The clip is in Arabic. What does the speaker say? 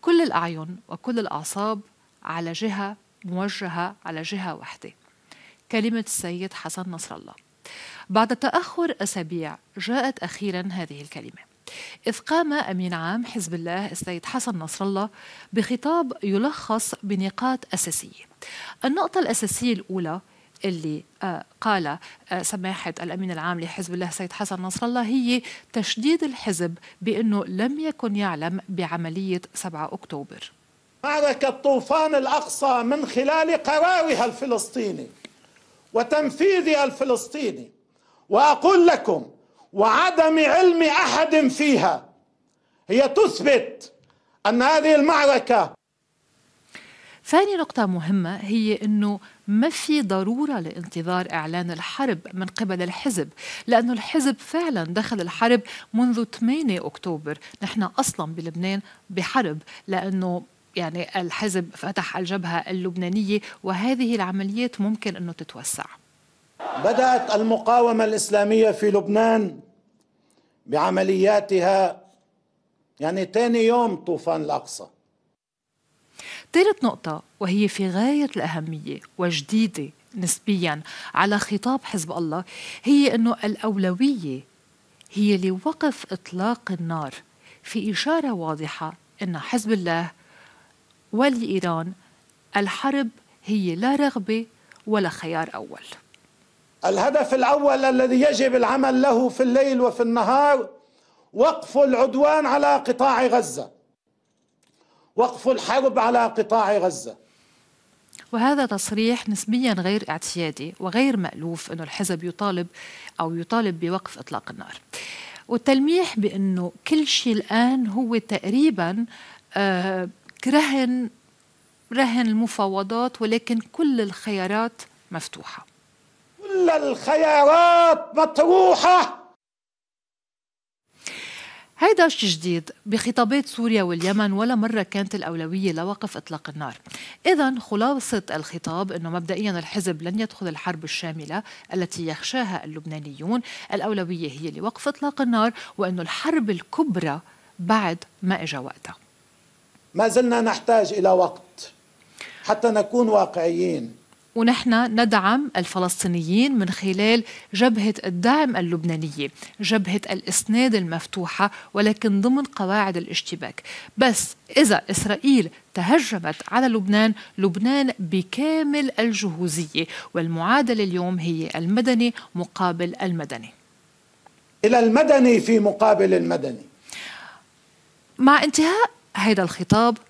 كل الأعين وكل الأعصاب على جهة موجهة على جهة واحدة كلمة السيد حسن نصر الله بعد تأخر أسابيع جاءت أخيرا هذه الكلمة إذ قام أمين عام حزب الله السيد حسن نصر الله بخطاب يلخص بنقاط أساسية النقطة الأساسية الأولى اللي آه، قال آه، سماحة الأمين العام لحزب الله سيد حسن نصر الله هي تشديد الحزب بأنه لم يكن يعلم بعملية 7 أكتوبر معركة طوفان الأقصى من خلال قرارها الفلسطيني وتنفيذها الفلسطيني وأقول لكم وعدم علم أحد فيها هي تثبت أن هذه المعركة ثاني نقطة مهمة هي أنه ما في ضروره لانتظار اعلان الحرب من قبل الحزب لانه الحزب فعلا دخل الحرب منذ 8 اكتوبر نحن اصلا بلبنان بحرب لانه يعني الحزب فتح الجبهه اللبنانيه وهذه العمليات ممكن انه تتوسع بدات المقاومه الاسلاميه في لبنان بعملياتها يعني ثاني يوم طوفان الاقصى ثالث نقطة وهي في غاية الأهمية وجديدة نسبيا على خطاب حزب الله هي أنه الأولوية هي لوقف إطلاق النار في إشارة واضحة أن حزب الله ولإيران الحرب هي لا رغبة ولا خيار أول الهدف الأول الذي يجب العمل له في الليل وفي النهار وقف العدوان على قطاع غزة وقف الحرب على قطاع غزة وهذا تصريح نسبيا غير اعتيادي وغير مألوف أنه الحزب يطالب أو يطالب بوقف إطلاق النار والتلميح بأنه كل شيء الآن هو تقريبا آه، رهن رهن المفاوضات ولكن كل الخيارات مفتوحة كل الخيارات مطروحة هيدا شيء جديد بخطابات سوريا واليمن ولا مرة كانت الأولوية لوقف إطلاق النار إذا خلاصة الخطاب أنه مبدئيا الحزب لن يدخل الحرب الشاملة التي يخشاها اللبنانيون الأولوية هي لوقف إطلاق النار وأنه الحرب الكبرى بعد ما إجا وقتها ما زلنا نحتاج إلى وقت حتى نكون واقعيين ونحن ندعم الفلسطينيين من خلال جبهة الدعم اللبنانية جبهة الإسناد المفتوحة ولكن ضمن قواعد الاشتباك بس إذا إسرائيل تهجمت على لبنان لبنان بكامل الجهوزية والمعادلة اليوم هي المدني مقابل المدني إلى المدني في مقابل المدني مع انتهاء هذا الخطاب